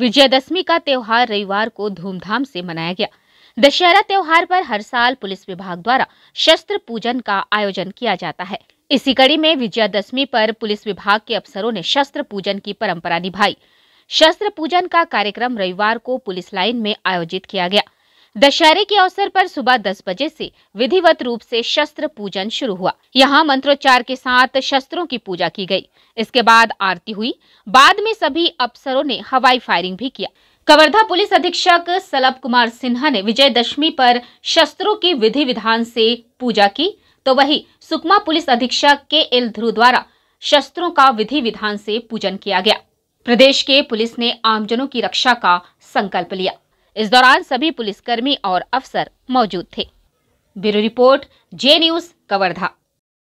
विजयदशमी का त्यौहार रविवार को धूमधाम से मनाया गया दशहरा त्यौहार पर हर साल पुलिस विभाग द्वारा शस्त्र पूजन का आयोजन किया जाता है इसी कड़ी में विजयादशमी पर पुलिस विभाग के अफसरों ने शस्त्र पूजन की परंपरा निभाई शस्त्र पूजन का कार्यक्रम रविवार को पुलिस लाइन में आयोजित किया गया दशहरे के अवसर पर सुबह 10 बजे से विधिवत रूप से शस्त्र पूजन शुरू हुआ यहाँ मंत्रोच्चार के साथ शस्त्रों की पूजा की गई इसके बाद आरती हुई बाद में सभी अफसरों ने हवाई फायरिंग भी किया कवर्धा पुलिस अधीक्षक सलभ कुमार सिन्हा ने विजयदशमी पर शस्त्रों की विधि विधान से पूजा की तो वही सुकमा पुलिस अधीक्षक के एल ध्रुव द्वारा शस्त्रों का विधि विधान से पूजन किया गया प्रदेश के पुलिस ने आमजनों की रक्षा का संकल्प लिया इस दौरान सभी पुलिसकर्मी और अफसर मौजूद थे bureau report J news Kawardha